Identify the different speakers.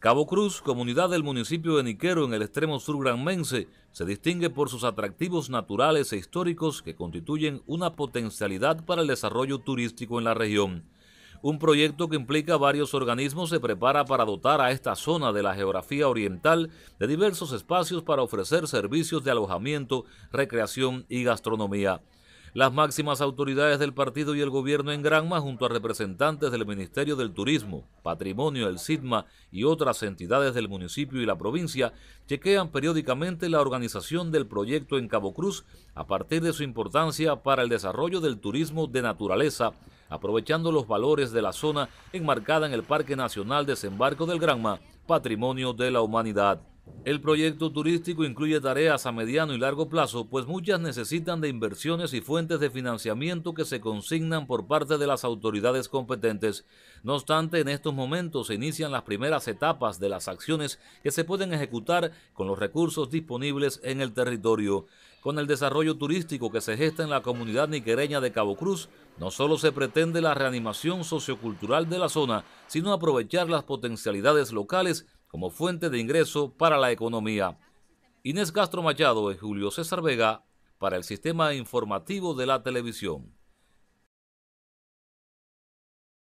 Speaker 1: Cabo Cruz, comunidad del municipio de Niquero en el extremo sur granmense, se distingue por sus atractivos naturales e históricos que constituyen una potencialidad para el desarrollo turístico en la región. Un proyecto que implica varios organismos se prepara para dotar a esta zona de la geografía oriental de diversos espacios para ofrecer servicios de alojamiento, recreación y gastronomía. Las máximas autoridades del partido y el gobierno en Granma, junto a representantes del Ministerio del Turismo, Patrimonio, el SIDMA y otras entidades del municipio y la provincia, chequean periódicamente la organización del proyecto en Cabo Cruz a partir de su importancia para el desarrollo del turismo de naturaleza, aprovechando los valores de la zona enmarcada en el Parque Nacional Desembarco del Granma, Patrimonio de la Humanidad. El proyecto turístico incluye tareas a mediano y largo plazo, pues muchas necesitan de inversiones y fuentes de financiamiento que se consignan por parte de las autoridades competentes. No obstante, en estos momentos se inician las primeras etapas de las acciones que se pueden ejecutar con los recursos disponibles en el territorio. Con el desarrollo turístico que se gesta en la comunidad niquereña de Cabo Cruz, no solo se pretende la reanimación sociocultural de la zona, sino aprovechar las potencialidades locales como fuente de ingreso para la economía. Inés Castro Machado y Julio César Vega para el Sistema Informativo de la Televisión.